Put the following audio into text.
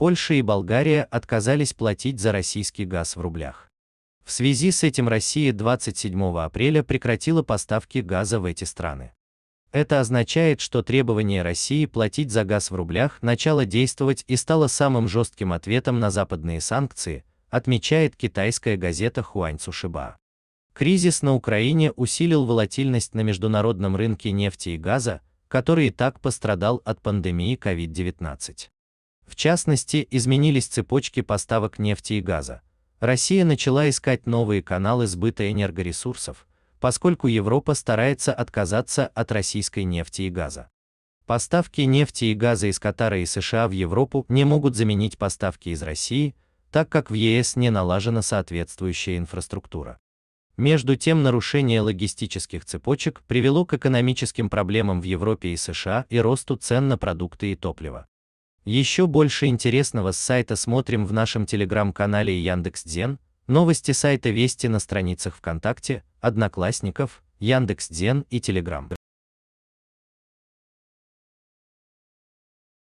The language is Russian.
Польша и Болгария отказались платить за российский газ в рублях. В связи с этим Россия 27 апреля прекратила поставки газа в эти страны. Это означает, что требование России платить за газ в рублях начало действовать и стало самым жестким ответом на западные санкции, отмечает китайская газета Хуань Цушиба. Кризис на Украине усилил волатильность на международном рынке нефти и газа, который и так пострадал от пандемии COVID-19. В частности, изменились цепочки поставок нефти и газа. Россия начала искать новые каналы сбыта энергоресурсов, поскольку Европа старается отказаться от российской нефти и газа. Поставки нефти и газа из Катара и США в Европу не могут заменить поставки из России, так как в ЕС не налажена соответствующая инфраструктура. Между тем нарушение логистических цепочек привело к экономическим проблемам в Европе и США и росту цен на продукты и топливо. Еще больше интересного с сайта смотрим в нашем телеграм-канале и Яндекс.Дзен, новости сайта Вести на страницах ВКонтакте, Одноклассников, Яндекс.Дзен и Телеграм.